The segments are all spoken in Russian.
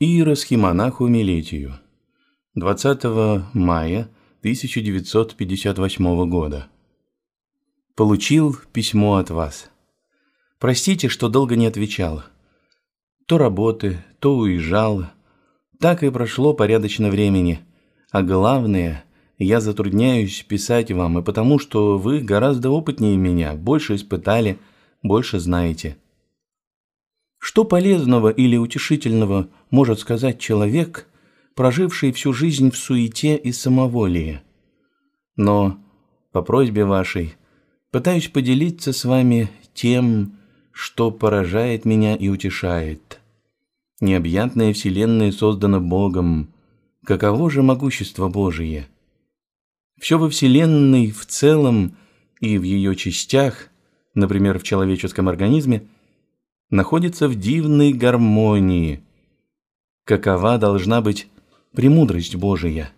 иеросхимонаху Милетию 20 мая 1958 года. Получил письмо от вас. Простите, что долго не отвечал. То работы, то уезжал. Так и прошло порядочно времени. А главное, я затрудняюсь писать вам и потому, что вы гораздо опытнее меня, больше испытали, больше знаете. Что полезного или утешительного может сказать человек, проживший всю жизнь в суете и самоволии? Но, по просьбе вашей, пытаюсь поделиться с вами тем, что поражает меня и утешает. Необъятная вселенная создана Богом. Каково же могущество Божие? Все во вселенной в целом и в ее частях, например, в человеческом организме – находится в дивной гармонии. Какова должна быть премудрость Божия?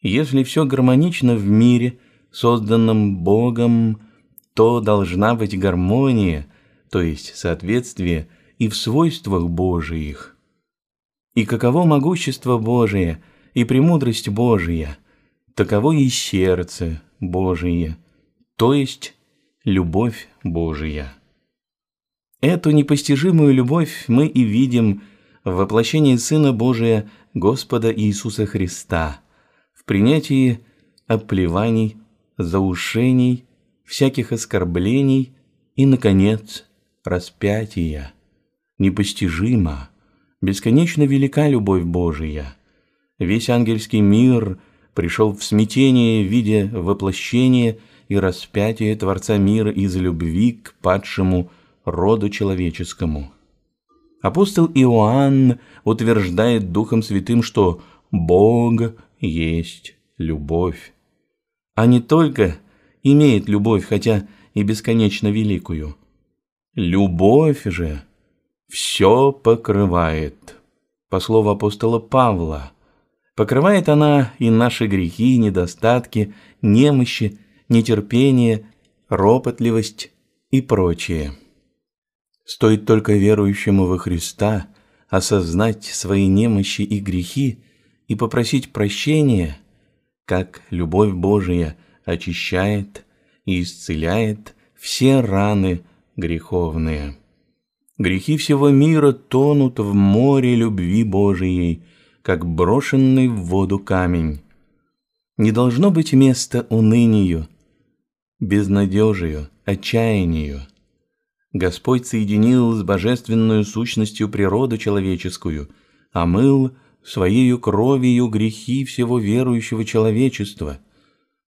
Если все гармонично в мире, созданном Богом, то должна быть гармония, то есть соответствие и в свойствах Божиих. И каково могущество Божие и премудрость Божия, таково и сердце Божие, то есть любовь Божия. Эту непостижимую любовь мы и видим в воплощении Сына Божия Господа Иисуса Христа, в принятии оплеваний, заушений, всяких оскорблений и, наконец, распятия. Непостижимо, бесконечно велика любовь Божия. Весь ангельский мир пришел в смятение в виде воплощения и распятия Творца мира из любви к падшему Христу роду человеческому. Апостол Иоанн утверждает Духом Святым, что Бог есть любовь, а не только имеет любовь, хотя и бесконечно великую. Любовь же все покрывает. По слову апостола Павла, покрывает она и наши грехи, недостатки, немощи, нетерпение, ропотливость и прочее. Стоит только верующему во Христа осознать свои немощи и грехи и попросить прощения, как любовь Божия очищает и исцеляет все раны греховные. Грехи всего мира тонут в море любви Божией, как брошенный в воду камень. Не должно быть места унынию, безнадежию, отчаянию – Господь соединил с божественной сущностью природу человеческую, омыл своею кровью грехи всего верующего человечества,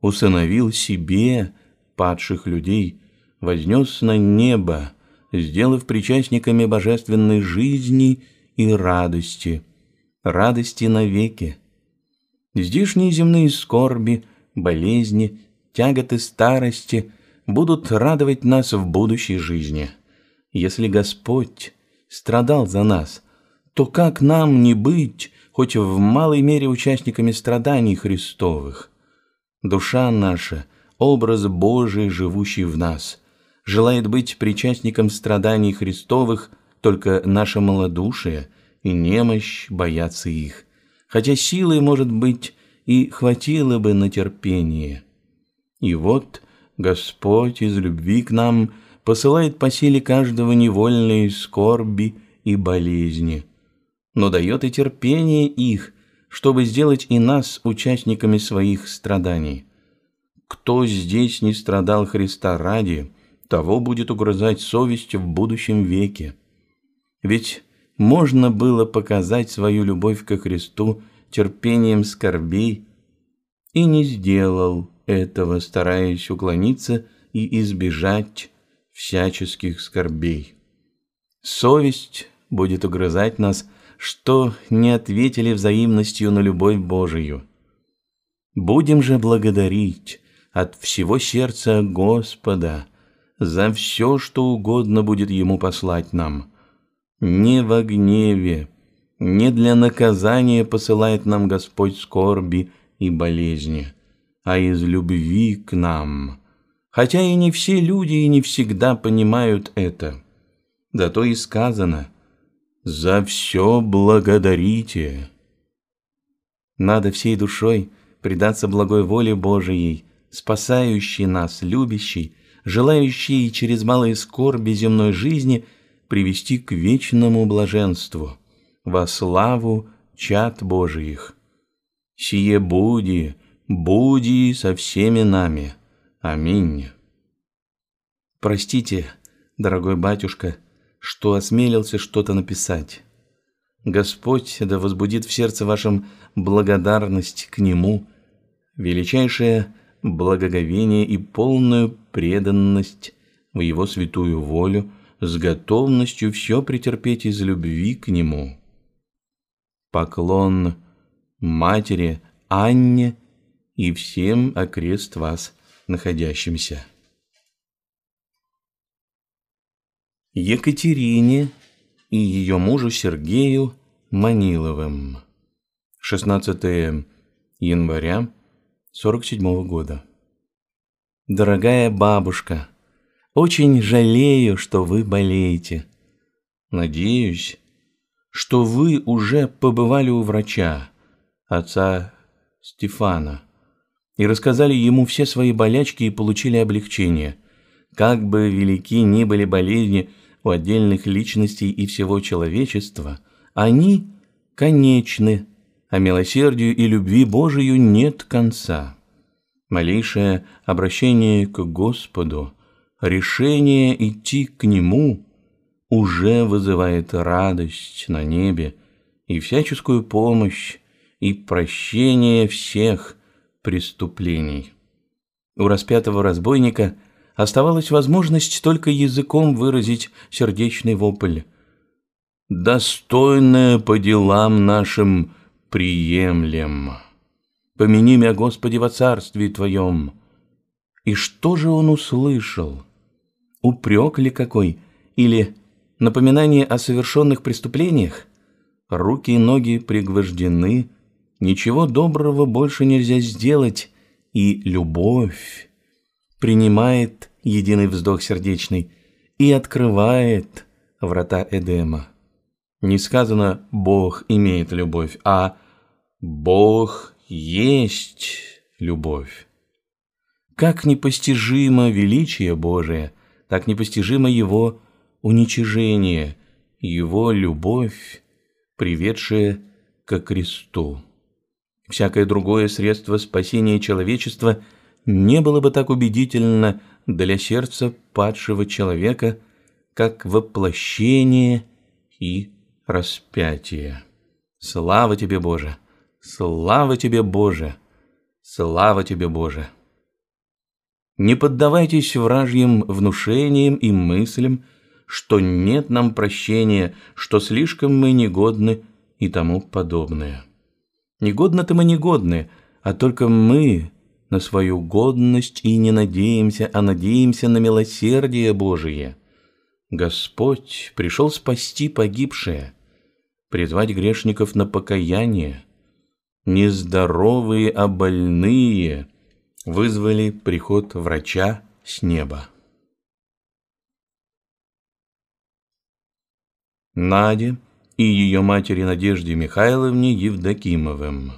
усыновил себе падших людей, вознес на небо, сделав причастниками божественной жизни и радости, радости навеки. Здешние земные скорби, болезни, тяготы старости будут радовать нас в будущей жизни. Если Господь страдал за нас, то как нам не быть хоть в малой мере участниками страданий Христовых? Душа наша – образ Божий, живущий в нас, желает быть причастником страданий Христовых, только наше малодушие и немощь боятся их, хотя силы, может быть, и хватило бы на терпение. И вот Господь из любви к нам – посылает по силе каждого невольные скорби и болезни, но дает и терпение их, чтобы сделать и нас участниками своих страданий. Кто здесь не страдал Христа ради, того будет угрызать совесть в будущем веке. Ведь можно было показать свою любовь ко Христу терпением скорбей, и не сделал этого, стараясь уклониться и избежать всяческих скорбей. Совесть будет угрызать нас, что не ответили взаимностью на любовь Божию. Будем же благодарить от всего сердца Господа за все, что угодно будет Ему послать нам. Не во гневе, не для наказания посылает нам Господь скорби и болезни, а из любви к нам – хотя и не все люди и не всегда понимают это. Зато и сказано «За все благодарите». Надо всей душой предаться благой воле Божией, спасающей нас, любящей, желающей и через малые скорби земной жизни привести к вечному блаженству, во славу чад Божиих. Сие буди, буди со всеми нами. Аминь. Простите, дорогой батюшка, что осмелился что-то написать. Господь да возбудит в сердце вашем благодарность к Нему, величайшее благоговение и полную преданность в Его святую волю, с готовностью все претерпеть из любви к Нему. Поклон Матери Анне и всем окрест вас находящимся. Екатерине и ее мужу Сергею Маниловым. 16 января 47 года. Дорогая бабушка, очень жалею, что вы болеете. Надеюсь, что вы уже побывали у врача, отца Стефана и рассказали ему все свои болячки и получили облегчение. Как бы велики ни были болезни у отдельных личностей и всего человечества, они конечны, а милосердию и любви Божию нет конца. Малейшее обращение к Господу, решение идти к Нему уже вызывает радость на небе и всяческую помощь и прощение всех, преступлений. У распятого разбойника оставалась возможность только языком выразить сердечный вопль. «Достойное по делам нашим приемлем. Помяни меня, Господи, во царстве Твоем». И что же он услышал? Упрек ли какой? Или напоминание о совершенных преступлениях? Руки и ноги пригвождены, ничего доброго больше нельзя сделать, и любовь принимает единый вздох сердечный и открывает врата Эдема. Не сказано «Бог имеет любовь», а «Бог есть любовь». Как непостижимо величие Божие, так непостижимо Его уничижение, Его любовь, приведшая ко кресту. Всякое другое средство спасения человечества не было бы так убедительно для сердца падшего человека, как воплощение и распятие. Слава тебе, Боже! Слава тебе, Боже! Слава тебе, Боже! Не поддавайтесь вражьим внушениям и мыслям, что нет нам прощения, что слишком мы негодны и тому подобное. Негодно-то мы негодны, а только мы на свою годность и не надеемся, а надеемся на милосердие Божие. Господь пришел спасти погибшее, призвать грешников на покаяние. Нездоровые, здоровые, а больные вызвали приход врача с неба. Надя и ее матери Надежде Михайловне Евдокимовым.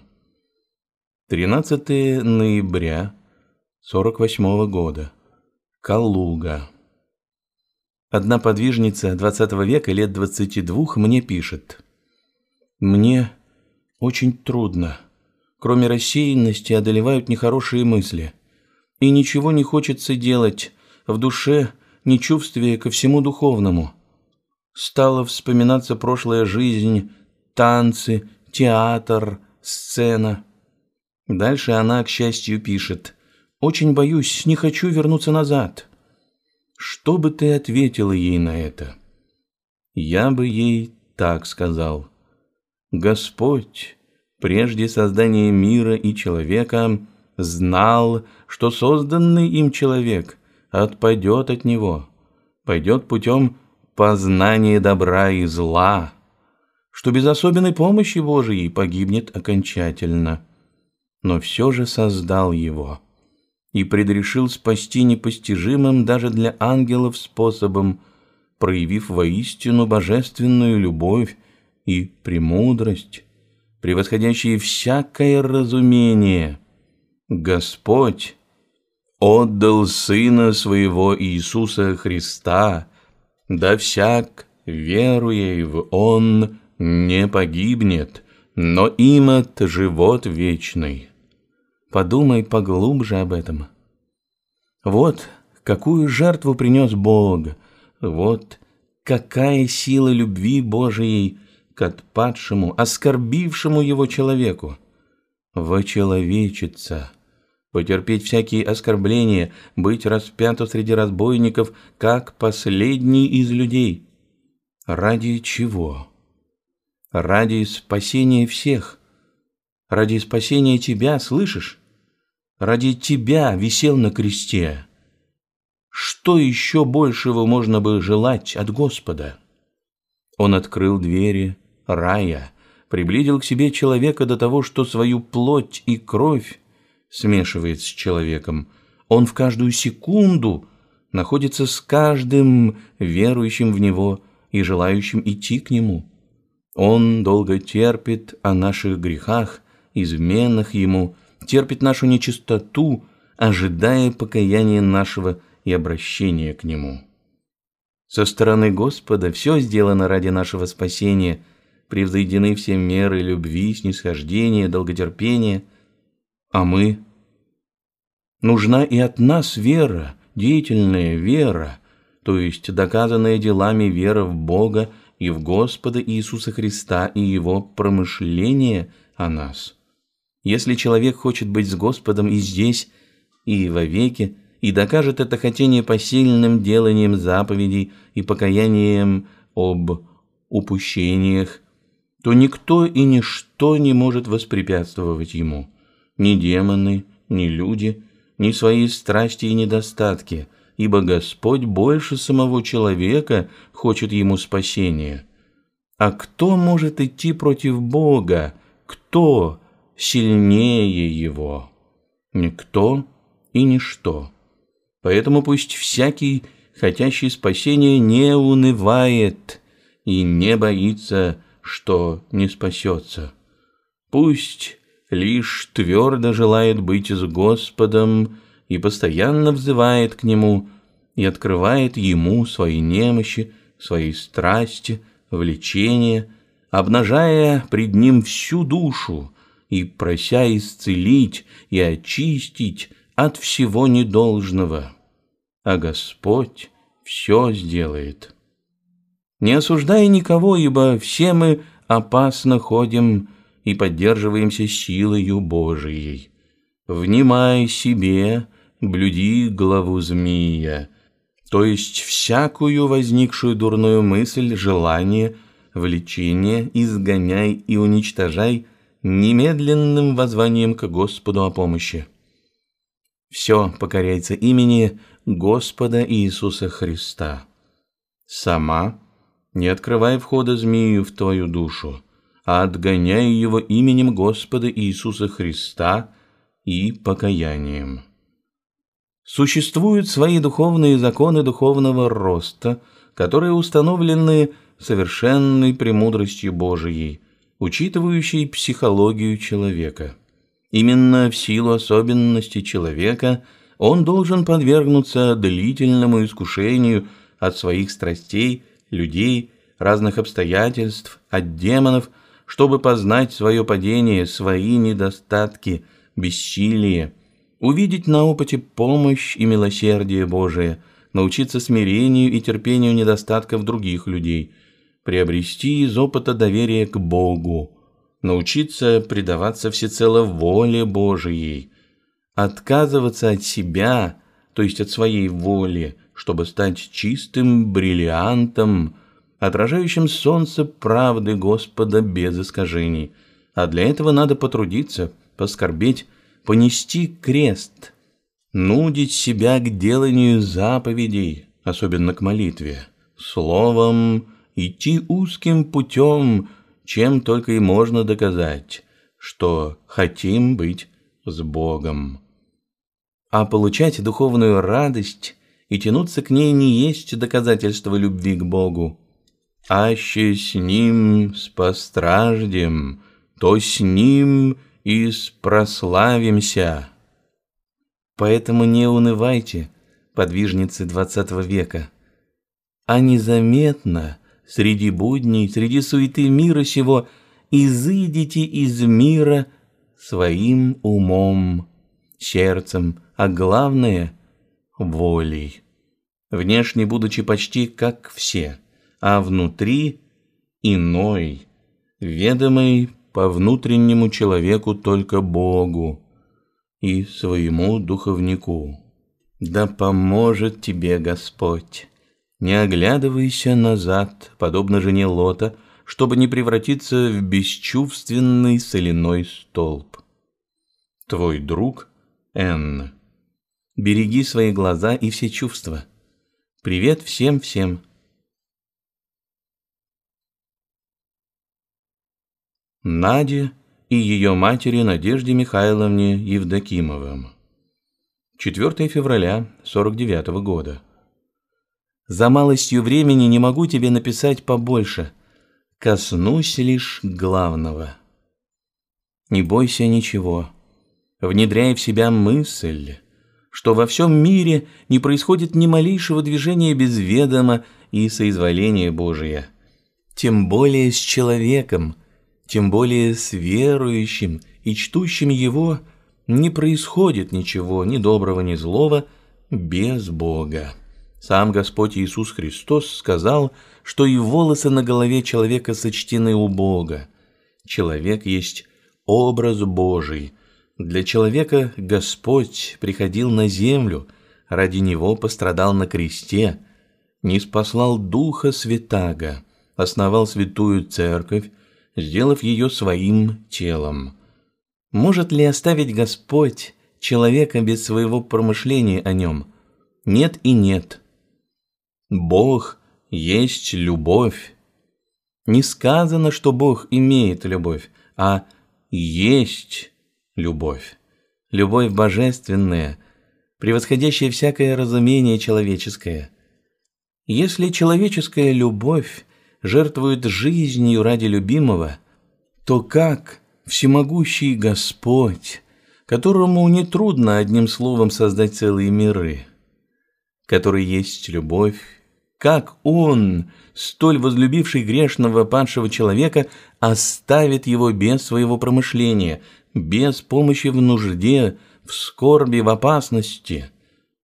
13 ноября 48 года. Калуга. Одна подвижница 20 века лет 22 мне пишет. «Мне очень трудно. Кроме рассеянности одолевают нехорошие мысли. И ничего не хочется делать. В душе нечувствие ко всему духовному». Стала вспоминаться прошлая жизнь, танцы, театр, сцена. Дальше она, к счастью, пишет. «Очень боюсь, не хочу вернуться назад». Что бы ты ответила ей на это? Я бы ей так сказал. Господь, прежде создания мира и человека, знал, что созданный им человек отпадет от него, пойдет путем познание добра и зла, что без особенной помощи Божией погибнет окончательно. Но все же создал его и предрешил спасти непостижимым даже для ангелов способом, проявив воистину божественную любовь и премудрость, превосходящие всякое разумение. Господь отдал Сына Своего Иисуса Христа да всяк, веруя в Он, не погибнет, но имат живот вечный. Подумай поглубже об этом. Вот какую жертву принес Бог, вот какая сила любви Божией к отпадшему, оскорбившему его человеку. Во Вочеловечица — Потерпеть всякие оскорбления, быть распяту среди разбойников, как последний из людей. Ради чего? Ради спасения всех. Ради спасения тебя, слышишь? Ради тебя висел на кресте. Что еще большего можно бы желать от Господа? Он открыл двери рая, приблизил к себе человека до того, что свою плоть и кровь смешивает с человеком. Он в каждую секунду находится с каждым верующим в Него и желающим идти к Нему. Он долго терпит о наших грехах, изменах Ему, терпит нашу нечистоту, ожидая покаяния нашего и обращения к Нему. Со стороны Господа все сделано ради нашего спасения, превзойдены все меры любви, снисхождения, долготерпения – а мы? Нужна и от нас вера, деятельная вера, то есть доказанная делами вера в Бога и в Господа Иисуса Христа и Его промышление о нас. Если человек хочет быть с Господом и здесь, и вовеки, и докажет это хотение посильным деланием заповедей и покаянием об упущениях, то никто и ничто не может воспрепятствовать ему ни демоны, ни люди, ни свои страсти и недостатки, ибо Господь больше самого человека хочет ему спасения. А кто может идти против Бога? Кто сильнее его? Никто и ничто. Поэтому пусть всякий, хотящий спасения, не унывает и не боится, что не спасется. Пусть лишь твердо желает быть с Господом и постоянно взывает к Нему и открывает Ему свои немощи, свои страсти, влечения, обнажая пред Ним всю душу и прося исцелить и очистить от всего недолжного. А Господь все сделает. Не осуждая никого, ибо все мы опасно ходим, и поддерживаемся силою Божией. Внимай себе, блюди главу змея, то есть всякую возникшую дурную мысль, желание, влечение изгоняй и уничтожай немедленным воззванием к Господу о помощи. Все покоряется имени Господа Иисуса Христа. Сама не открывай входа змею в твою душу а отгоняя его именем Господа Иисуса Христа и покаянием. Существуют свои духовные законы духовного роста, которые установлены совершенной премудростью Божией, учитывающей психологию человека. Именно в силу особенностей человека он должен подвергнуться длительному искушению от своих страстей, людей, разных обстоятельств, от демонов – чтобы познать свое падение, свои недостатки, бессилие, увидеть на опыте помощь и милосердие Божие, научиться смирению и терпению недостатков других людей, приобрести из опыта доверие к Богу, научиться предаваться всецело воле Божией, отказываться от себя, то есть от своей воли, чтобы стать чистым бриллиантом – отражающим солнце правды Господа без искажений. А для этого надо потрудиться, поскорбеть, понести крест, нудить себя к деланию заповедей, особенно к молитве, словом, идти узким путем, чем только и можно доказать, что хотим быть с Богом. А получать духовную радость и тянуться к ней не есть доказательство любви к Богу, аще с ним спостраждем, то с ним и спрославимся. Поэтому не унывайте, подвижницы XX века, а незаметно среди будней, среди суеты мира сего изыдите из мира своим умом, сердцем, а главное – волей, внешне будучи почти как все – а внутри иной, ведомый по внутреннему человеку только Богу и своему духовнику. Да поможет тебе Господь. Не оглядывайся назад, подобно жене Лота, чтобы не превратиться в бесчувственный соляной столб. Твой друг Энн. Береги свои глаза и все чувства. Привет всем-всем. Наде и ее матери Надежде Михайловне Евдокимовым. 4 февраля 49 -го года. За малостью времени не могу тебе написать побольше. Коснусь лишь главного. Не бойся ничего. Внедряй в себя мысль, что во всем мире не происходит ни малейшего движения без ведома и соизволения Божия. Тем более с человеком – тем более с верующим и чтущим его, не происходит ничего ни доброго, ни злого без Бога. Сам Господь Иисус Христос сказал, что и волосы на голове человека сочтены у Бога. Человек есть образ Божий. Для человека Господь приходил на землю, ради него пострадал на кресте, не спаслал Духа Святаго, основал святую церковь, сделав ее своим телом. Может ли оставить Господь человека без своего промышления о нем? Нет и нет. Бог есть любовь. Не сказано, что Бог имеет любовь, а есть любовь. Любовь божественная, превосходящая всякое разумение человеческое. Если человеческая любовь жертвует жизнью ради любимого, то как всемогущий Господь, которому нетрудно одним словом создать целые миры, который есть любовь, как Он, столь возлюбивший грешного падшего человека, оставит его без своего промышления, без помощи в нужде, в скорби, в опасности.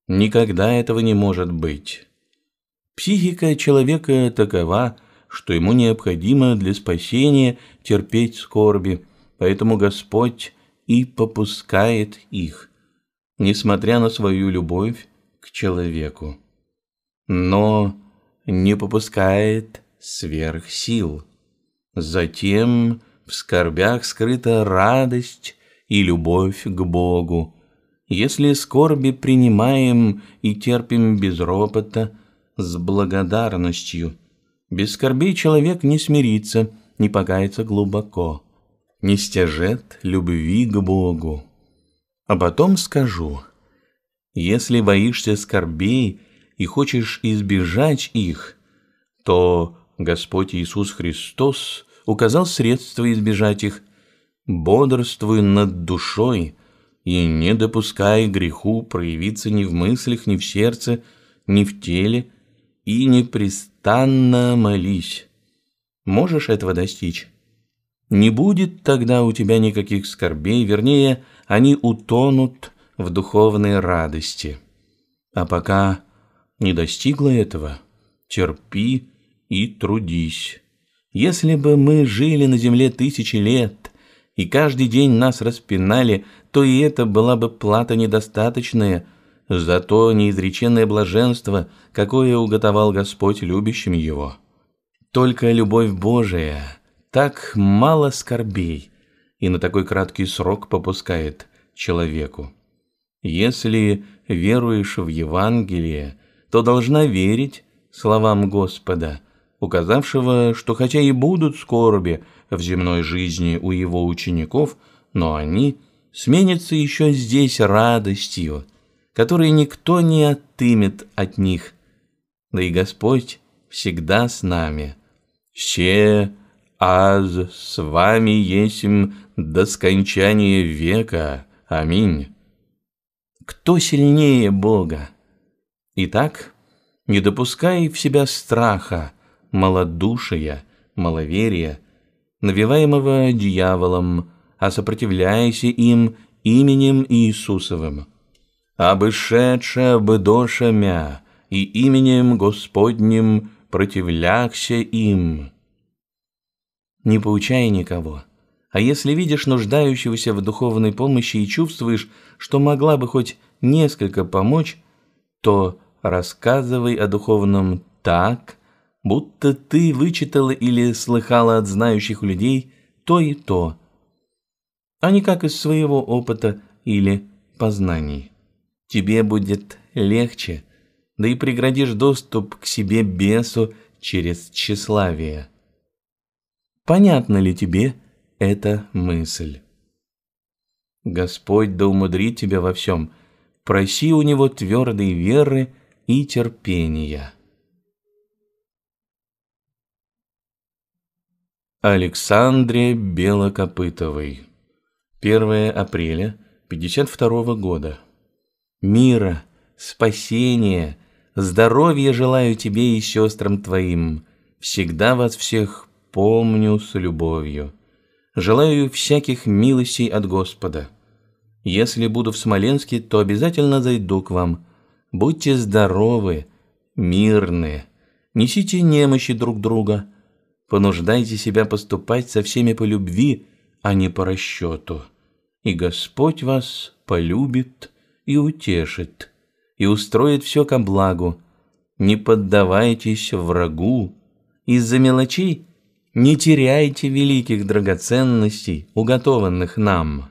Никогда этого не может быть. Психика человека такова, что ему необходимо для спасения терпеть скорби, поэтому Господь и попускает их, несмотря на свою любовь к человеку. Но не попускает сверх сил. Затем в скорбях скрыта радость и любовь к Богу. Если скорби принимаем и терпим без ропота, с благодарностью – без скорбей человек не смирится, не покается глубоко, не стяжет любви к Богу. А потом скажу, если боишься скорбей и хочешь избежать их, то Господь Иисус Христос указал средства избежать их. Бодрствуй над душой и не допускай греху проявиться ни в мыслях, ни в сердце, ни в теле, и непрестанно молись. Можешь этого достичь? Не будет тогда у тебя никаких скорбей, вернее, они утонут в духовной радости. А пока не достигла этого, терпи и трудись. Если бы мы жили на земле тысячи лет, и каждый день нас распинали, то и это была бы плата недостаточная – за то неизреченное блаженство, какое уготовал Господь любящим его. Только любовь Божия так мало скорбей и на такой краткий срок попускает человеку. Если веруешь в Евангелие, то должна верить словам Господа, указавшего, что хотя и будут скорби в земной жизни у его учеников, но они сменятся еще здесь радостью – которые никто не отымет от них. Да и Господь всегда с нами. Ще аз с вами есим до скончания века. Аминь. Кто сильнее Бога? Итак, не допускай в себя страха, малодушия, маловерия, навиваемого дьяволом, а сопротивляйся им именем Иисусовым обышедша бдошамя, и именем Господним противлякся им. Не поучай никого. А если видишь нуждающегося в духовной помощи и чувствуешь, что могла бы хоть несколько помочь, то рассказывай о духовном так, будто ты вычитала или слыхала от знающих людей то и то, а не как из своего опыта или познаний тебе будет легче, да и преградишь доступ к себе бесу через тщеславие. Понятна ли тебе эта мысль? Господь да умудрит тебя во всем. Проси у Него твердой веры и терпения. Александре Белокопытовой. 1 апреля 52 года мира, спасения, здоровья желаю тебе и сестрам твоим. Всегда вас всех помню с любовью. Желаю всяких милостей от Господа. Если буду в Смоленске, то обязательно зайду к вам. Будьте здоровы, мирны, несите немощи друг друга. Понуждайте себя поступать со всеми по любви, а не по расчету. И Господь вас полюбит и утешит, и устроит все ко благу. Не поддавайтесь врагу. Из-за мелочей не теряйте великих драгоценностей, уготованных нам.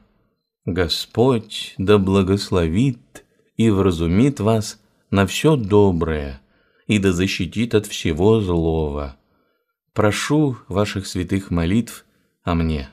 Господь да благословит и вразумит вас на все доброе, и да защитит от всего злого. Прошу ваших святых молитв о а мне».